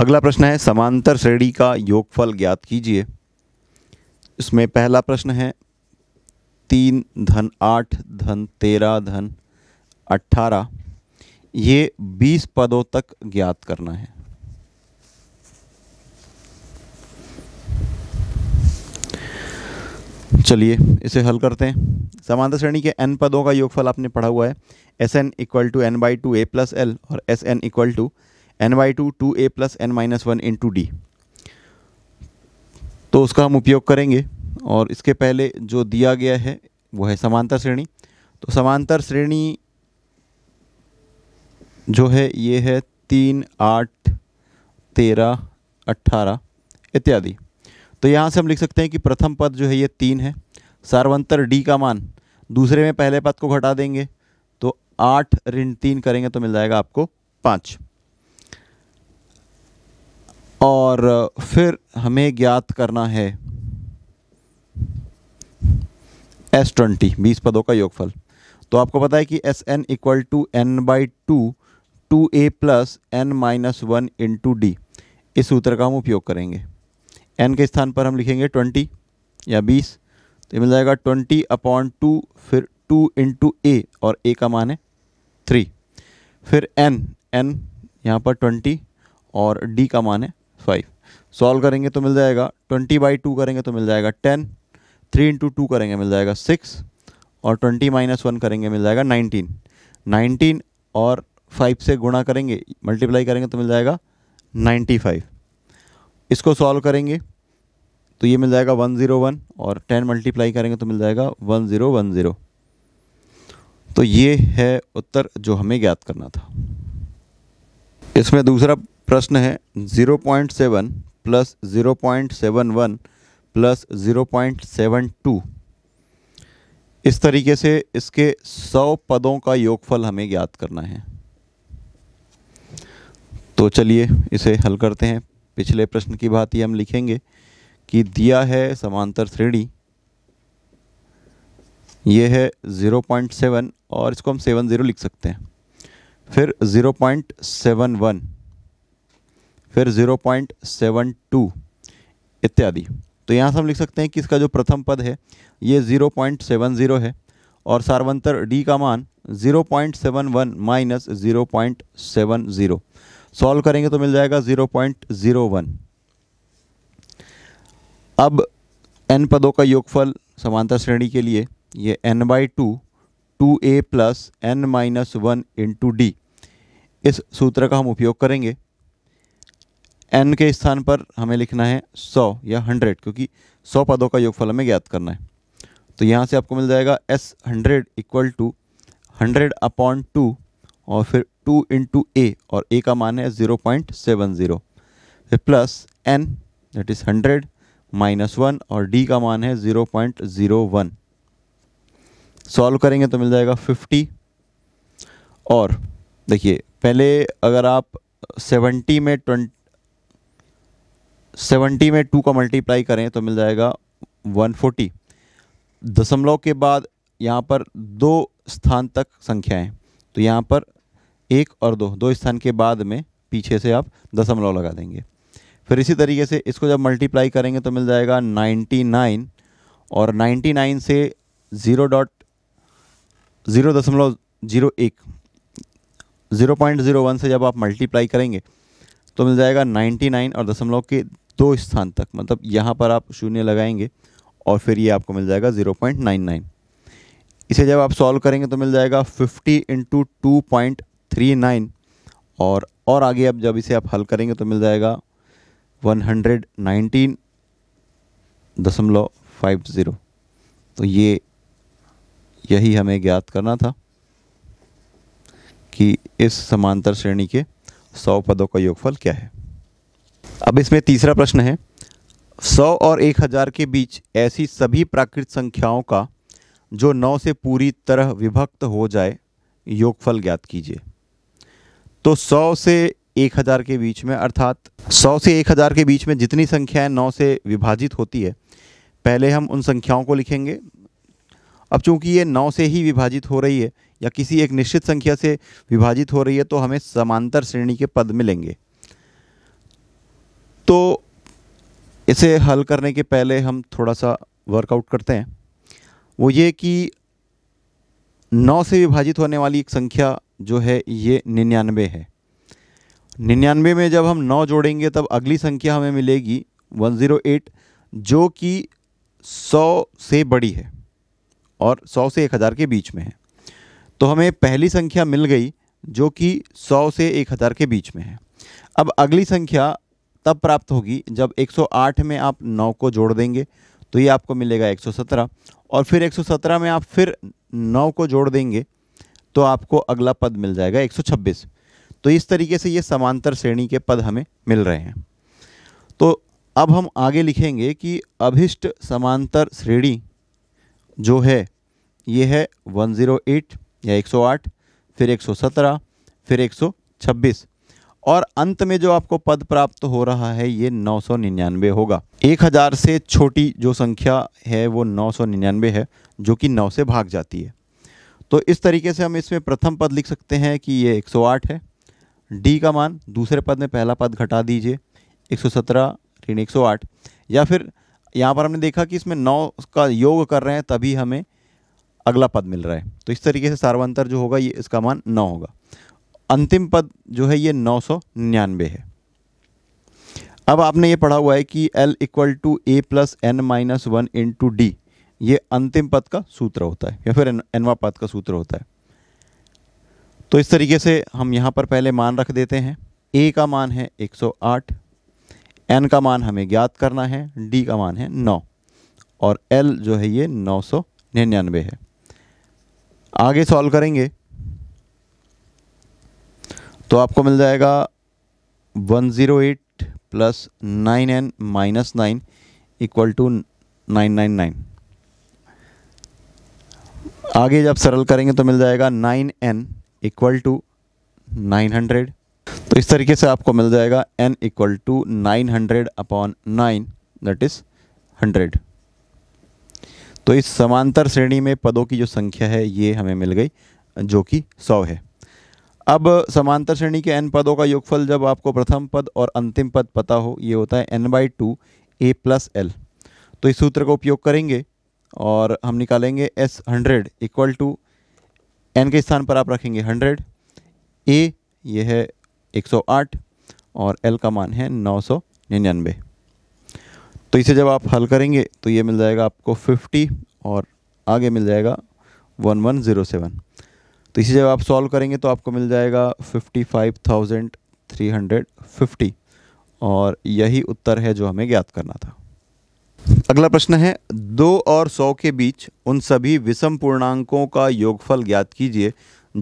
अगला प्रश्न है समांतर श्रेणी का योगफल ज्ञात कीजिए इसमें पहला प्रश्न है तीन धन आठ धन तेरह धन अट्ठारह ये बीस पदों तक ज्ञात करना है चलिए इसे हल करते हैं समांतर श्रेणी के एन पदों का योगफल आपने पढ़ा हुआ है S N equal to N by two A plus L और S N equal to N by two two A plus N minus one into D तो उसका हम उपयोग करेंगे और इसके पहले जो दिया गया है वो है समांतर श्रेणी तो समांतर श्रेणी जो है ये है तीन आठ तेरह अट्ठारह इत्यादि तो यहाँ से हम लिख सकते हैं कि प्रथम पद जो है ये तीन है सार्वंतर डी का मान दूसरे में पहले पद को घटा देंगे तो आठ ऋण तीन करेंगे तो मिल जाएगा आपको पाँच और फिर हमें ज्ञात करना है एस ट्वेंटी बीस पदों का योगफल तो आपको पता है कि S N equal to N by two two A plus N minus one into D इस सूत्र का हम उपयोग करेंगे एन के स्थान पर हम लिखेंगे ट्वेंटी या बीस तो मिल जाएगा ट्वेंटी अपॉन टू फिर टू इंटू ए और ए का मान है थ्री फिर एन एन यहाँ पर ट्वेंटी और डी का मान है फाइव सॉल्व करेंगे तो मिल जाएगा ट्वेंटी बाई टू करेंगे तो मिल जाएगा टेन थ्री इंटू टू करेंगे मिल जाएगा सिक्स और ट्वेंटी माइनस वन करेंगे मिल जाएगा नाइनटीन नाइनटीन और फाइव से गुणा करेंगे मल्टीप्लाई करेंगे तो मिल जाएगा नाइन्टी फाइव इसको सॉल्व करेंगे तो ये मिल जाएगा वन ज़ीरो वन और टेन मल्टीप्लाई करेंगे तो मिल जाएगा वन ज़ीरो वन ज़ीरो तो ये है उत्तर जो हमें ज्ञात करना था इसमें दूसरा प्रश्न है 0.7 plus zero point seven one plus zero point seven two इस तरीके से इसके 100 पदों का योगफल हमें ज्ञात करना है तो चलिए इसे हल करते हैं पिछले प्रश्न की भांति हम लिखेंगे कि दिया है समांतर श्रेणी ये है 0.7 और इसको हम 70 लिख सकते हैं फिर 0.71 फिर ज़ीरो पॉइंट सेवन टू इत्यादि तो यहाँ से हम लिख सकते हैं कि इसका जो प्रथम पद है ये ज़ीरो पॉइंट सेवन ज़ीरो है और सार्वंतर डी का मान zero point seven one minus zero point seven zero solve करेंगे तो मिल जाएगा ज़ीरो पॉइंट ज़ीरो वन अब एन पदों का योगफल समांतर श्रेणी के लिए ये N by two two A plus N minus one into D इस सूत्र का हम उपयोग करेंगे एन के स्थान पर हमें लिखना है सौ या हंड्रेड क्योंकि सौ पदों का योगफल हमें ज्ञात करना है तो यहाँ से आपको मिल जाएगा S hundred equal to hundred upon two और फिर टू इंटू ए और ए का मान है ज़ीरो पॉइंट सेवन ज़ीरो फिर plus N that is hundred minus one और डी का मान है zero point zero one solve करेंगे तो मिल जाएगा फिफ्टी और देखिए पहले अगर आप सेवेंटी में ट्वेंटी सेवेंटी में टू का मल्टीप्लाई करें तो मिल जाएगा वन फोर्टी दशमलव के बाद यहाँ पर दो स्थान तक संख्याएं तो यहाँ पर एक और दो दो स्थान के बाद में पीछे से आप दशमलव लगा देंगे फिर इसी तरीके से इसको जब मल्टीप्लाई करेंगे तो मिल जाएगा 99 और 99 से ज़ीरो डॉट ज़ीरो दशमलव ज़ीरो एक ज़ीरो पॉइंट ज़ीरो वन से जब आप मल्टीप्लाई करेंगे तो मिल जाएगा 99 और दशमलव के दो स्थान तक मतलब यहाँ पर आप शून्य लगाएंगे और फिर ये आपको मिल जाएगा ज़ीरो पॉइंट नाइन नाइन इसे जब आप सॉल्व करेंगे तो मिल जाएगा fifty into two point three nine और और आगे अब जब इसे आप हल करेंगे तो मिल जाएगा वन हंड्रेड नाइनटीन दशमलव फाइव ज़ीरो तो ये यही हमें ज्ञात करना था कि इस समांतर श्रेणी के सौ पदों का योगफल क्या है अब इसमें तीसरा प्रश्न है सौ और एक हज़ार के बीच ऐसी सभी प्राकृत संख्याओं का जो नौ से पूरी तरह विभक्त हो जाए योगफल ज्ञात कीजिए तो सौ से एक हज़ार के बीच में अर्थात सौ से एक हज़ार के बीच में जितनी संख्याएं नौ से विभाजित होती है पहले हम उन संख्याओं को लिखेंगे अब चूंकि ये नौ से ही विभाजित हो रही है या किसी एक निश्चित संख्या से विभाजित हो रही है तो हमें समांतर श्रेणी के पद मिलेंगे तो इसे हल करने के पहले हम थोड़ा सा वर्कआउट करते हैं वो ये कि नौ से विभाजित होने वाली एक संख्या जो है ये निन्यानवे है निन्यानवे में जब हम नौ जोड़ेंगे तब अगली संख्या हमें मिलेगी 108 जो कि 100 से बड़ी है और 100 से 1000 के बीच में है तो हमें पहली संख्या मिल गई जो कि 100 से 1000 के बीच में है अब अगली संख्या तब प्राप्त होगी जब 108 में आप 9 को जोड़ देंगे तो ये आपको मिलेगा 117 और फिर 117 में आप फिर 9 को जोड़ देंगे तो आपको अगला पद मिल जाएगा 126 तो इस तरीके से ये समांतर श्रेणी के पद हमें मिल रहे हैं तो अब हम आगे लिखेंगे कि अभिष्ट समांतर श्रेणी जो है ये है 108 या 108 फिर 117 फिर 126 और अंत में जो आपको पद प्राप्त हो रहा है ये 999 होगा 1000 से छोटी जो संख्या है वो 999 है जो कि 9 से भाग जाती है तो इस तरीके से हम इसमें प्रथम पद लिख सकते हैं कि ये 108 है डी का मान दूसरे पद में पहला पद घटा दीजिए 117 ऋण एक या फिर यहाँ पर हमने देखा कि इसमें 9 का योग कर रहे हैं तभी हमें अगला पद मिल रहा है तो इस तरीके से सार्वंतर जो होगा ये इसका मान नौ होगा अंतिम पद जो है ये नौ सौ है अब आपने ये पढ़ा हुआ है कि L equal to A plus N minus one into D ये अंतिम पद का सूत्र होता है या फिर एनवा पद का सूत्र होता है तो इस तरीके से हम यहाँ पर पहले मान रख देते हैं ए का मान है 108 एन का मान हमें ज्ञात करना है डी का मान है 9 और एल जो है ये नौ सौ निन्यानवे है आगे सॉल्व करेंगे तो आपको मिल जाएगा one zero eight plus nine N minus nine equal to nine nine nine आगे जब सरल करेंगे तो मिल जाएगा nine N equal to nine hundred तो इस तरीके से आपको मिल जाएगा N equal to nine hundred upon nine that is hundred तो इस समांतर श्रेणी में पदों की जो संख्या है ये हमें मिल गई जो कि सौ है अब समांतर श्रेणी के एन पदों का योगफल जब आपको प्रथम पद और अंतिम पद पता हो ये होता है N by two A plus L तो इस सूत्र का उपयोग करेंगे और हम निकालेंगे S hundred equal to N के स्थान पर आप रखेंगे हंड्रेड ए ये है एक सौ आठ और एल का मान है नौ सौ निन्यानवे तो इसे जब आप हल करेंगे तो ये मिल जाएगा आपको फिफ्टी और आगे मिल जाएगा वन वन ज़ीरो सेवन तो इसे जब आप सॉल्व करेंगे तो आपको मिल जाएगा fifty five thousand three hundred fifty और यही उत्तर है जो हमें ज्ञात करना था अगला प्रश्न है दो और सौ के बीच उन सभी विषम पूर्णांकों का योगफल ज्ञात कीजिए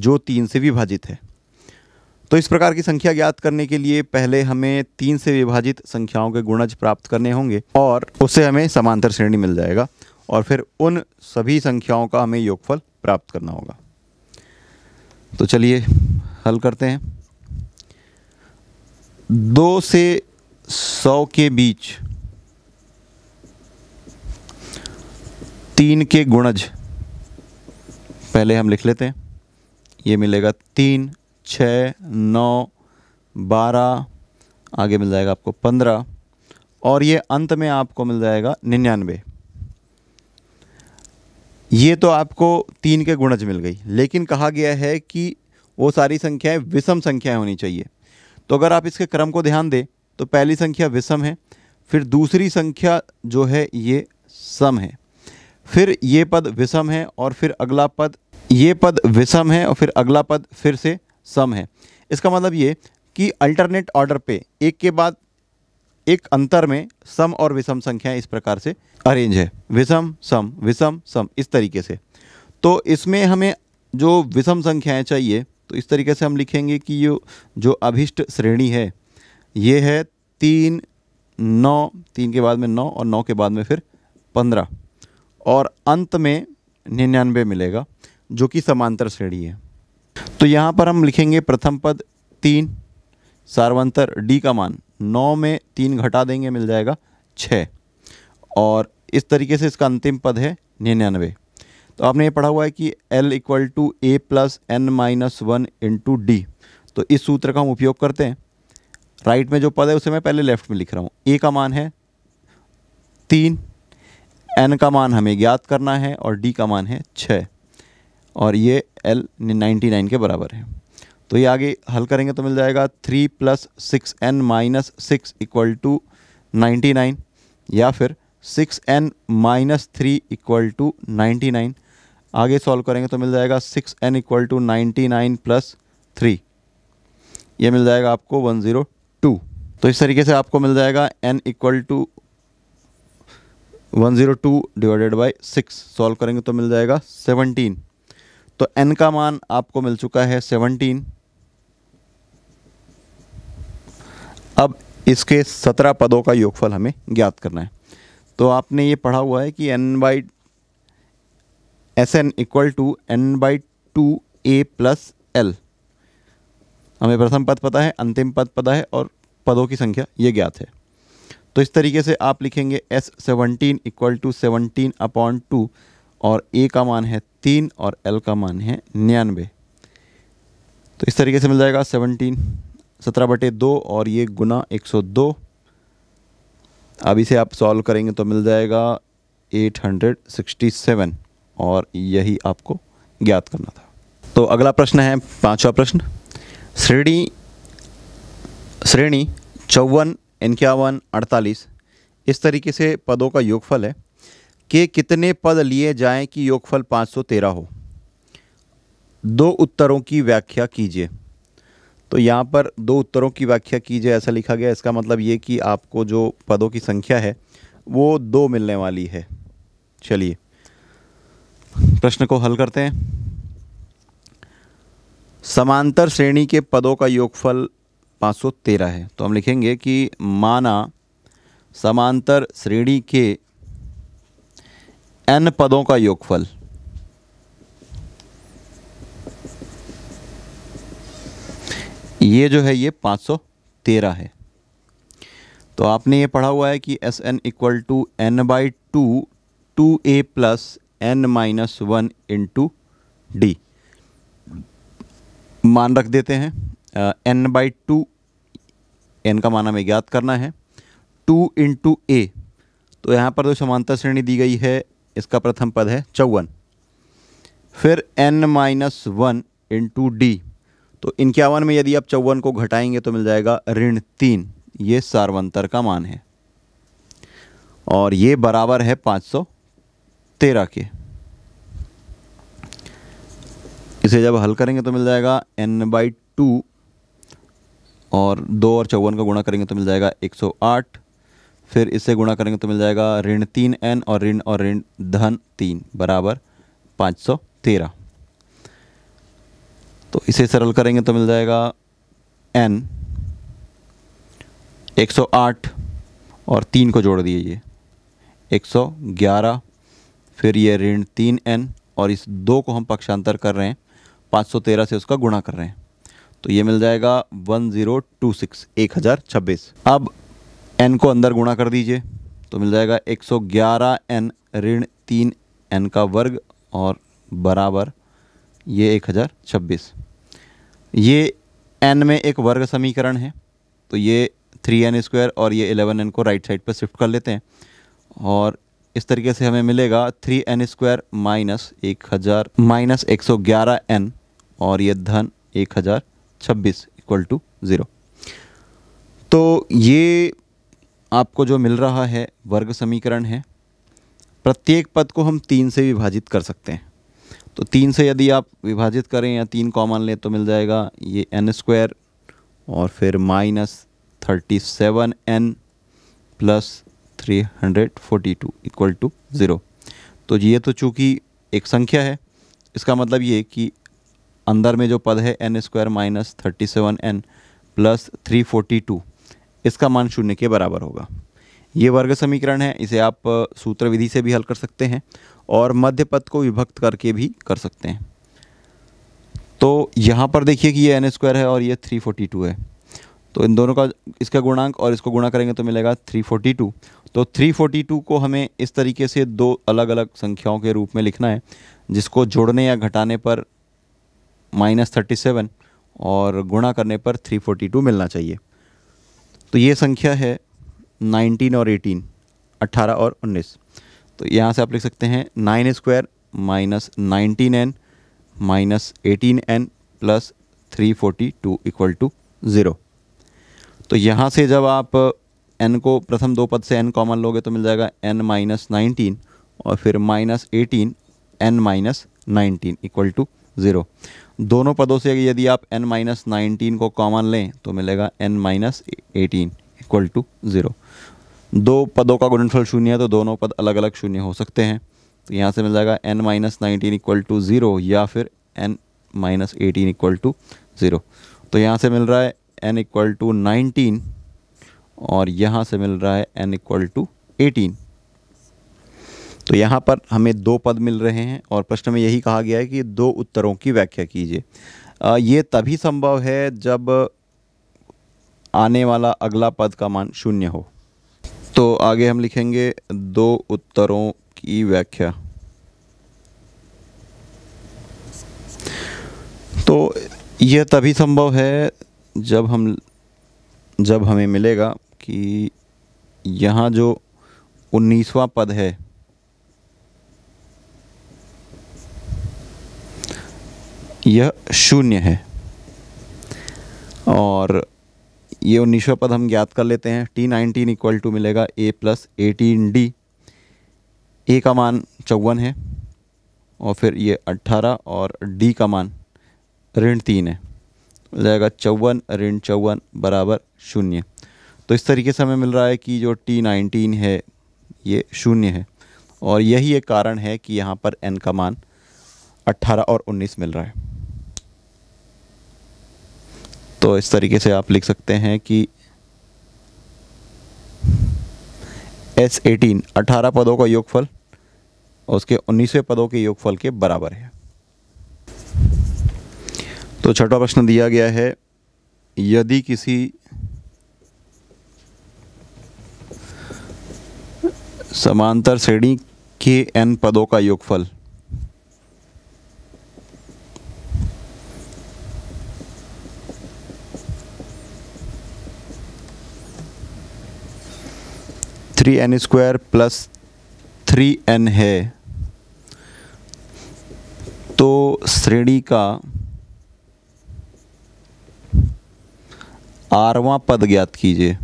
जो तीन से विभाजित है तो इस प्रकार की संख्या ज्ञात करने के लिए पहले हमें तीन से विभाजित संख्याओं के गुणज प्राप्त करने होंगे और उससे हमें समांतर श्रेणी मिल जाएगा और फिर उन सभी संख्याओं का हमें योगफल प्राप्त करना होगा तो चलिए हल करते हैं दो से सौ के बीच तीन के गुणज पहले हम लिख लेते हैं ये मिलेगा तीन छ नौ बारह आगे मिल जाएगा आपको पंद्रह और ये अंत में आपको मिल जाएगा निन्यानवे ये तो आपको तीन के गुणज मिल गई लेकिन कहा गया है कि वो सारी संख्याएं विषम संख्याएं होनी चाहिए तो अगर आप इसके क्रम को ध्यान दें तो पहली संख्या विषम है फिर दूसरी संख्या जो है ये सम है फिर ये पद विषम है और फिर अगला पद ये पद विषम है और फिर अगला पद फिर से सम है इसका मतलब ये कि अल्टरनेट ऑर्डर पे एक के बाद एक अंतर में सम और विषम संख्याएं इस प्रकार से अरेंज है विषम सम विषम सम इस तरीके से तो इसमें हमें जो विषम संख्याएं चाहिए तो इस तरीके से हम लिखेंगे कि ये जो अभिष्ट श्रेणी है ये है तीन नौ तीन के बाद में नौ और नौ के बाद में फिर पंद्रह और अंत में निन्यानवे मिलेगा जो कि समांतर श्रेणी है तो यहाँ पर हम लिखेंगे प्रथम पद तीन सार्वंतर डी का मान नौ में तीन घटा देंगे मिल जाएगा छः और इस तरीके से इसका अंतिम पद है निन्यानवे तो आपने ये पढ़ा हुआ है कि L equal to A plus N minus one into D तो इस सूत्र का हम उपयोग करते हैं राइट में जो पद है उसे मैं पहले लेफ्ट में लिख रहा हूँ ए का मान है तीन एन का मान हमें ज्ञात करना है और डी का मान है छः और ये एल नाइन्टी नाइन के बराबर है तो ये आगे हल करेंगे तो मिल जाएगा three plus six N minus six equal to ninety nine या फिर six N minus three equal to ninety nine आगे सॉल्व करेंगे तो मिल जाएगा six N equal to ninety nine plus three ये मिल जाएगा आपको वन ज़ीरो टू तो इस तरीके से आपको मिल जाएगा N equal to one zero two divided by six solve करेंगे तो मिल जाएगा सेवनटीन तो एन का मान आपको मिल चुका है सेवनटीन अब इसके सत्रह पदों का योगफल हमें ज्ञात करना है तो आपने ये पढ़ा हुआ है कि N by S N equal to N by two A plus L हमें प्रथम पद पता है अंतिम पद पता है और पदों की संख्या ये ज्ञात है तो इस तरीके से आप लिखेंगे S seventeen equal to seventeen upon two और ए का मान है तीन और एल का मान है निन्यानवे तो इस तरीके से मिल जाएगा सेवनटीन सत्रह बटे दो और ये गुना एक सौ दो अब इसे आप सॉल्व करेंगे तो मिल जाएगा एट हंड्रेड सिक्सटी सेवन और यही आपको ज्ञात करना था तो अगला प्रश्न है पांचवा प्रश्न श्रेणी श्रेणी चौवन इक्यावन अड़तालीस इस तरीके से पदों का योगफल है कि कितने पद लिए जाएं कि योगफल 513 हो दो उत्तरों की व्याख्या कीजिए तो यहाँ पर दो उत्तरों की व्याख्या की जाए ऐसा लिखा गया इसका मतलब ये कि आपको जो पदों की संख्या है वो दो मिलने वाली है चलिए प्रश्न को हल करते हैं समांतर श्रेणी के पदों का योगफल 513 है तो हम लिखेंगे कि माना समांतर श्रेणी के n पदों का योगफल ये जो है ये 513 है तो आपने ये पढ़ा हुआ है कि S N equal to N by two two A plus N minus one into D मान रख देते हैं एन बाई टू एन का मान हमें ज्ञात करना है टू इंटू ए तो यहाँ पर जो समानता श्रेणी दी गई है इसका प्रथम पद है चौवन फिर N minus one into D तो इक्यावन में यदि आप चौवन को घटाएंगे तो मिल जाएगा ऋण तीन ये सार्वंतर का मान है और ये बराबर है पाँच सौ तेरह के इसे जब हल करेंगे तो मिल जाएगा एन बाई टू और दो और चौवन का गुणा करेंगे तो मिल जाएगा एक सौ आठ फिर इससे गुणा करेंगे तो मिल जाएगा ऋण तीन एन और ऋण और ऋण धन तीन बराबर पाँच सौ तेरह तो इसे सरल करेंगे तो मिल जाएगा एन 108 और तीन को जोड़ दीजिए 111 फिर ये ऋण तीन एन और इस दो को हम पक्षांतर कर रहे हैं 513 से उसका गुणा कर रहे हैं तो ये मिल जाएगा 1026 1026 अब एन को अंदर गुणा कर दीजिए तो मिल जाएगा 111 एन ऋण तीन एन का वर्ग और बराबर ये एक हज़ार छब्बीस ये एन में एक वर्ग समीकरण है तो ये थ्री एन स्क्वायर और ये एलेवन एन को राइट साइड पर शिफ्ट कर लेते हैं और इस तरीके से हमें मिलेगा थ्री एन स्क्वायर माइनस एक हज़ार माइनस एक सौ ग्यारह एन और ये धन एक हज़ार छब्बीस इक्वल टू ज़ीरो तो ये आपको जो मिल रहा है वर्ग समीकरण है प्रत्येक पद को हम तीन से विभाजित कर सकते हैं तो तीन से यदि आप विभाजित करें या तीन कॉमन लें तो मिल जाएगा ये एन स्क्वायर और फिर minus thirty seven N plus three hundred forty two equal to zero तो ये तो चूँकि एक संख्या है इसका मतलब ये कि अंदर में जो पद है N square minus thirty seven N plus three forty two इसका मान शून्य के बराबर होगा ये वर्ग समीकरण है इसे आप सूत्र विधि से भी हल कर सकते हैं और मध्य पद को विभक्त करके भी कर सकते हैं तो यहाँ पर देखिए कि ये एन स्क्वायर है और ये थ्री फोर्टी टू है तो इन दोनों का इसका गुणांक और इसको गुणा करेंगे तो मिलेगा थ्री फोर्टी टू तो थ्री फोर्टी टू को हमें इस तरीके से दो अलग अलग संख्याओं के रूप में लिखना है जिसको जोड़ने या घटाने पर माइनस थर्टी सेवन और गुणा करने पर थ्री फोर्टी टू मिलना चाहिए तो ये संख्या है नाइनटीन और एटीन अट्ठारह और उन्नीस तो यहाँ से आप लिख सकते हैं nine square minus nineteen N minus eighteen N plus three forty two equal to zero तो यहाँ से जब आप एन को प्रथम दो पद से एन कॉमन लोगे तो मिल जाएगा एन माइनस नाइनटीन और फिर minus eighteen N minus nineteen equal to zero दोनों पदों से यदि आप एन माइनस नाइनटीन को कॉमन लें तो मिलेगा N minus eighteen equal to zero दो पदों का गुणनफल शून्य है तो दोनों पद अलग अलग शून्य हो सकते हैं तो यहाँ से मिल जाएगा N minus nineteen equal to zero या फिर N minus eighteen equal to zero तो यहाँ से मिल रहा है एन इक्वल टू नाइनटीन और यहाँ से मिल रहा है एन इक्वल टू एटीन तो यहाँ पर हमें दो पद मिल रहे हैं और प्रश्न में यही कहा गया है कि दो उत्तरों की व्याख्या कीजिए ये तभी संभव है जब आने वाला अगला पद का मान शून्य हो तो आगे हम लिखेंगे दो उत्तरों की व्याख्या तो यह तभी संभव है जब हम जब हमें मिलेगा कि यहाँ जो उन्नीसवा पद है यह शून्य है ये उन्नीसवा पद हम ज्ञात कर लेते हैं टी नाइनटीन इक्वल टू मिलेगा A plus eighteen D A का मान चौवन है और फिर ये अट्ठारह और डी का मान ऋण तीन है मिल जाएगा चौवन ऋण चौवन बराबर शून्य तो इस तरीके से हमें मिल रहा है कि जो टी नाइनटीन है ये शून्य है और यही एक कारण है कि यहाँ पर एन का मान अट्ठारह और उन्नीस मिल रहा है तो इस तरीके से आप लिख सकते हैं कि एस एटीन अठारह पदों का योगफल उसके उन्नीसवें पदों के योगफल के बराबर है तो छठा प्रश्न दिया गया है यदि किसी समांतर श्रेणी के एन पदों का योगफल three N square plus three N है तो श्रेणी का आरवा पद ज्ञात कीजिए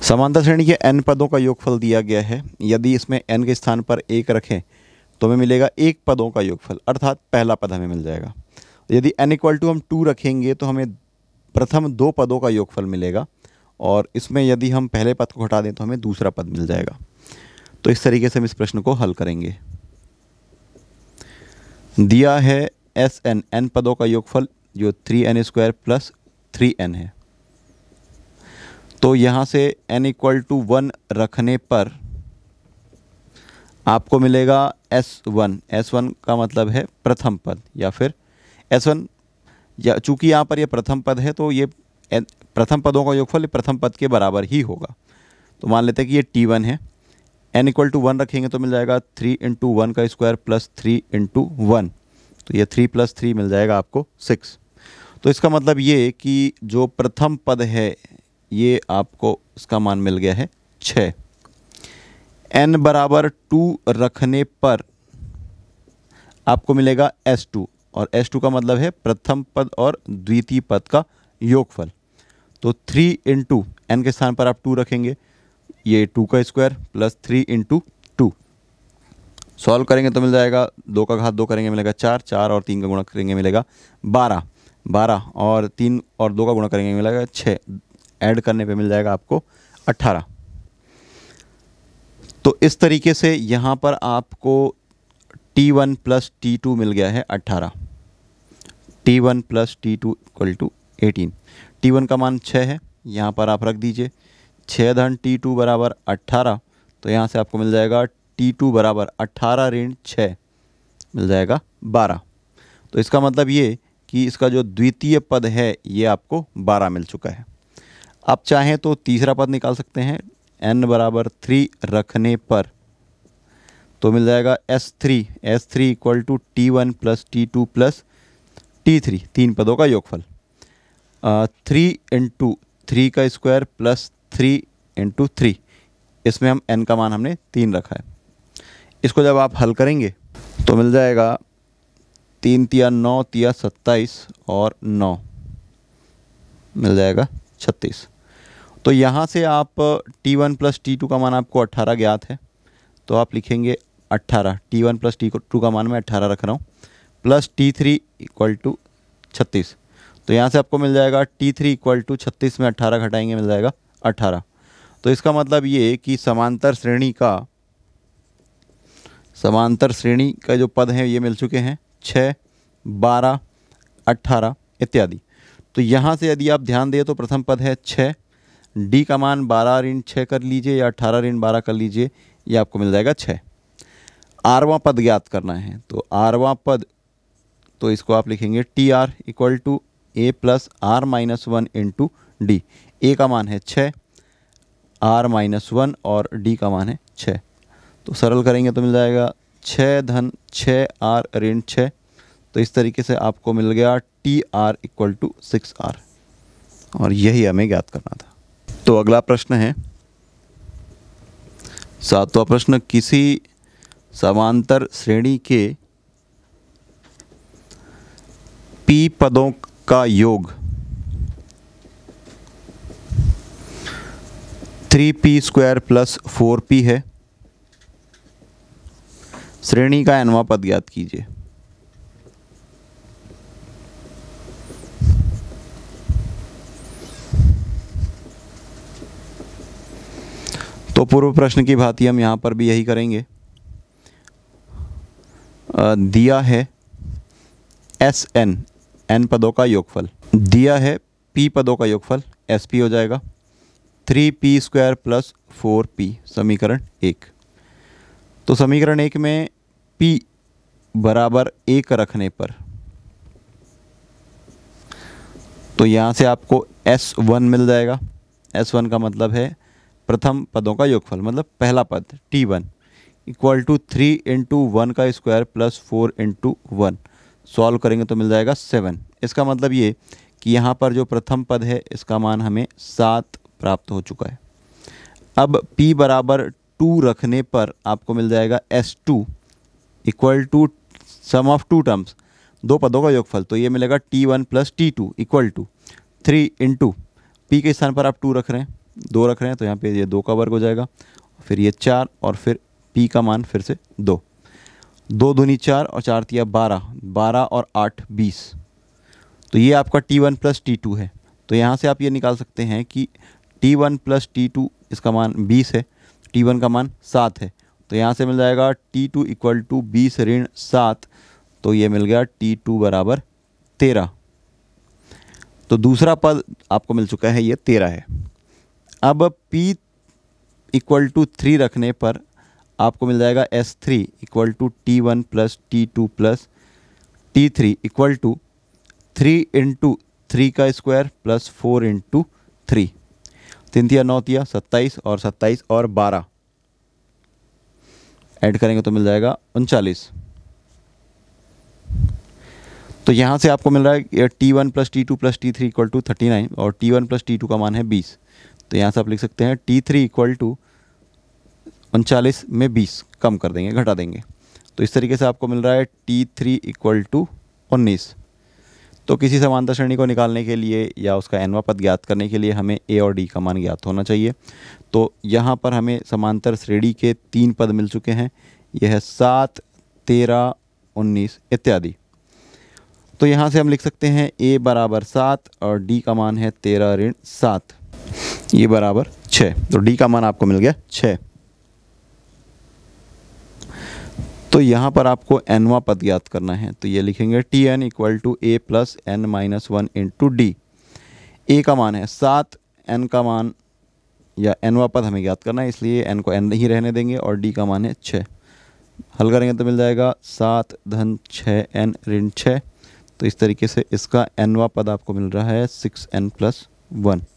समानता श्रेणी के एन पदों का योगफल दिया गया है यदि इसमें एन के स्थान पर एक रखें तो हमें मिलेगा एक पदों का योगफल अर्थात पहला पद हमें मिल जाएगा यदि एन इक्वल टू हम टू रखेंगे तो हमें प्रथम दो पदों का योगफल मिलेगा और इसमें यदि हम पहले पद को हटा दें तो हमें दूसरा पद मिल जाएगा तो इस तरीके से हम इस प्रश्न को हल करेंगे दिया है एस एन एन पदों का योगफल जो three N square plus three N है तो यहाँ से एन इक्वल टू वन रखने पर आपको मिलेगा एस वन एस वन का मतलब है प्रथम पद या फिर एस वन या चूँकि यहाँ पर यह प्रथम पद है तो ये प्रथम पदों का योगफल प्रथम पद के बराबर ही होगा तो मान लेते हैं कि ये टी वन है एन इक्वल टू वन रखेंगे तो मिल जाएगा थ्री इंटू वन का square plus three into one तो ये थ्री प्लस थ्री मिल जाएगा आपको सिक्स तो इसका मतलब ये कि जो प्रथम पद है ये आपको इसका मान मिल गया है छः एन बराबर टू रखने पर आपको मिलेगा एस टू और एस टू का मतलब है प्रथम पद और द्वितीय पद का योगफल तो थ्री इन टू एन के स्थान पर आप टू रखेंगे ये टू का square plus three into two solve करेंगे तो मिल जाएगा दो का घात दो करेंगे मिलेगा चार चार और तीन का गुणा करेंगे मिलेगा बारह बारह और तीन और दो का गुणा करेंगे मिलेगा छः ऐड करने पे मिल जाएगा आपको अट्ठारह तो इस तरीके से यहाँ पर आपको T one plus T two मिल गया है अट्ठारह T one plus T two equal to eighteen T one का मान छः है यहाँ पर आप रख दीजिए छः धन टी टू बराबर अट्ठारह तो यहाँ से आपको मिल जाएगा टी टू बराबर अट्ठारह ऋण छः मिल जाएगा बारह तो इसका मतलब ये कि इसका जो द्वितीय पद है ये आपको बारह मिल चुका है आप चाहें तो तीसरा पद निकाल सकते हैं एन बराबर थ्री रखने पर तो मिल जाएगा S three S three equal to T one plus T two plus T three तीन पदों का योगफल थ्री इंटू थ्री का square plus three into three इसमें हम एन का मान हमने तीन रखा है इसको जब आप हल करेंगे तो मिल जाएगा तीन तिया नौ तिया सत्ताईस और नौ मिल जाएगा छत्तीस तो यहाँ से आप T one plus T two का मान आपको अट्ठारह ज्ञात है तो आप लिखेंगे अट्ठारह T one plus T two का मान मैं अट्ठारह रख रहा हूँ plus T three equal to छत्तीस तो यहाँ से आपको मिल जाएगा टी थ्री इक्वल टू छत्तीस में अट्ठारह घटाएंगे मिल जाएगा अट्ठारह तो इसका मतलब ये कि समांतर श्रेणी का समांतर श्रेणी का जो पद हैं ये मिल चुके हैं छः बारह अट्ठारह इत्यादि तो यहाँ से यदि आप ध्यान दें तो प्रथम पद है छः डी का मान बारह ऋण छः कर लीजिए या अठारह ऋण बारह कर लीजिए ये आपको मिल जाएगा छः आरवां पद ज्ञात करना है तो आरवां पद तो इसको आप लिखेंगे T R equal to A plus R minus one into D A का मान है छः आर माइनस वन और डी का मान है छः तो सरल करेंगे तो मिल जाएगा छः धन छः आर ऋण छः तो इस तरीके से आपको मिल गया T R equal to six R और यही हमें ज्ञात करना था तो अगला प्रश्न है सातवां प्रश्न किसी समांतर श्रेणी के पी पदों का योग three P square plus four P है श्रेणी का एनवा पद ज्ञात कीजिए तो पूर्व प्रश्न की भांति हम यहाँ पर भी यही करेंगे दिया है एस एन एन पदों का योगफल दिया है पी पदों का योगफल एस पी हो जाएगा three P square plus four P समीकरण एक तो समीकरण एक में पी बराबर एक रखने पर तो यहाँ से आपको एस वन मिल जाएगा एस वन का मतलब है प्रथम पदों का योगफल मतलब पहला पद T one equal to three into one का square plus four into one solve करेंगे तो मिल जाएगा सेवन इसका मतलब ये कि यहाँ पर जो प्रथम पद है इसका मान हमें सात प्राप्त हो चुका है अब p बराबर टू रखने पर आपको मिल जाएगा S two equal to sum of two terms दो पदों का योगफल तो ये मिलेगा T one plus T two equal to three into P के स्थान पर आप टू रख रहे हैं दो रख रहे हैं तो यहाँ पे ये दो का वर्ग हो जाएगा फिर ये चार और फिर पी का मान फिर से दो दो धुनी चार और चार तिया बारह बारह और आठ बीस तो ये आपका T one plus T two है तो यहाँ से आप ये निकाल सकते हैं कि T one plus T two इसका मान बीस है टी वन का मान सात है तो यहाँ से मिल जाएगा टी टू इक्वल टू बीस ऋण सात तो ये मिल गया टी टू बराबर तेरह तो दूसरा पद आपको मिल चुका है ये तेरह है अब P इक्वल टू थ्री रखने पर आपको मिल जाएगा S3 three equal to T one plus T two plus T three equal to three into three का square plus four into three तिंतिया नौतिया सत्ताईस और सत्ताईस और बारह ऐड करेंगे तो मिल जाएगा उनचालीस तो यहाँ से आपको मिल रहा है T one plus T two plus T three equal to thirty nine और T one plus T two का मान है बीस तो यहाँ से आप लिख सकते हैं टी थ्री इक्वल टू उनचालीस में बीस कम कर देंगे घटा देंगे तो इस तरीके से आपको मिल रहा है टी थ्री इक्वल टू उन्नीस तो किसी समानता श्रेणी को निकालने के लिए या उसका एनवा पद ज्ञात करने के लिए हमें ए और डी का मान ज्ञात होना चाहिए तो यहाँ पर हमें समांतर श्रेणी के तीन पद मिल चुके हैं यह है सात तेरह उन्नीस इत्यादि तो यहाँ से हम लिख सकते हैं ए बराबर सात और डी का मान है तेरह ऋण सात ये बराबर छः तो डी का मान आपको मिल गया छः तो यहाँ पर आपको एनवा पद ज्ञात करना है तो ये लिखेंगे T N equal to A plus N minus one into D A का मान है सात एन का मान या एनवा पद हमें ज्ञात करना है इसलिए एन को एन नहीं रहने देंगे और डी का मान है छः हल करेंगे तो मिल जाएगा सात धन छः एन ऋण छः तो इस तरीके से इसका एनवा पद आपको मिल रहा है सिक्स एन प्लस वन